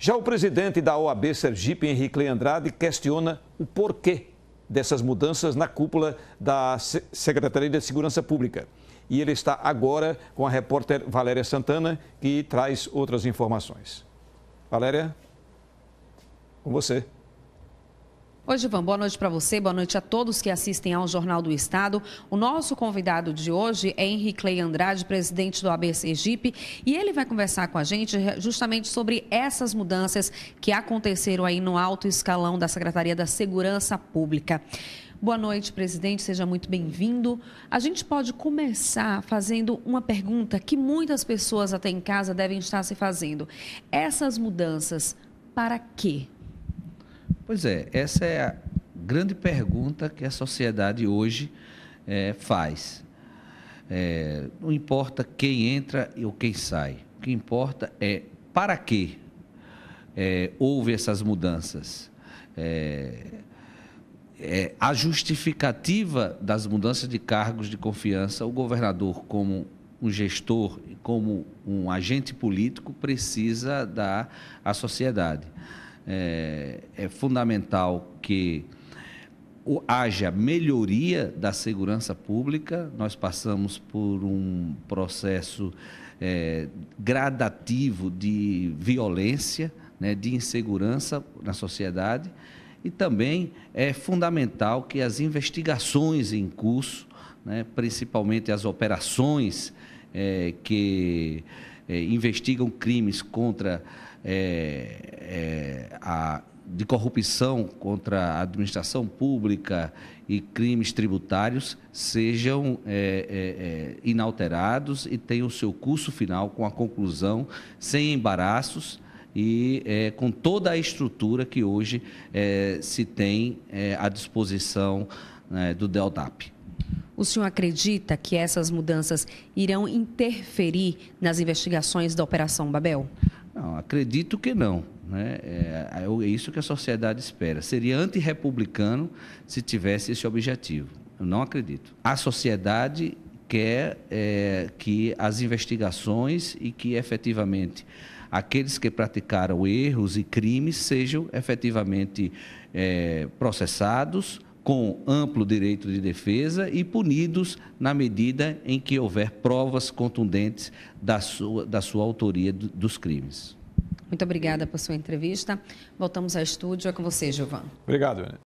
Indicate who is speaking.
Speaker 1: Já o presidente da OAB Sergipe, Henrique Leandrade, questiona o porquê dessas mudanças na cúpula da Secretaria de Segurança Pública. E ele está agora com a repórter Valéria Santana, que traz outras informações. Valéria, com você.
Speaker 2: Oi, Givan, boa noite para você, boa noite a todos que assistem ao Jornal do Estado. O nosso convidado de hoje é Henrique Clay Andrade, presidente do ABC Egipe, e ele vai conversar com a gente justamente sobre essas mudanças que aconteceram aí no alto escalão da Secretaria da Segurança Pública. Boa noite, presidente. Seja muito bem-vindo. A gente pode começar fazendo uma pergunta que muitas pessoas até em casa devem estar se fazendo. Essas mudanças, para quê?
Speaker 1: Pois é, essa é a grande pergunta que a sociedade hoje é, faz. É, não importa quem entra ou quem sai, o que importa é para que eh, é, houve essas mudanças. a justificativa das mudanças de cargos de confiança, o governador, como um gestor, como um agente político, precisa dar à sociedade é, é fundamental que haja melhoria da segurança pública. Nós passamos por um processo é, gradativo de violência, né, de insegurança na sociedade. E também é fundamental que as investigações em curso, né, principalmente as operações é, que é, investigam crimes contra é, é, a, de corrupção contra a administração pública e crimes tributários sejam é, é, é, inalterados e tenham o seu curso final com a conclusão sem embaraços e é, com toda a estrutura que hoje é, se tem é, à disposição né, do DELDAP.
Speaker 2: O senhor acredita que essas mudanças irão interferir nas investigações da Operação Babel?
Speaker 1: Não, acredito que não. Né? É, é, é isso que a sociedade espera. Seria antirrepublicano se tivesse esse objetivo. Eu não acredito. A sociedade quer é, que as investigações e que efetivamente aqueles que praticaram erros e crimes sejam efetivamente é, processados com amplo direito de defesa e punidos na medida em que houver provas contundentes da sua, da sua autoria dos crimes.
Speaker 2: Muito obrigada por sua entrevista. Voltamos ao estúdio. É com você, Giovanni.
Speaker 1: Obrigado,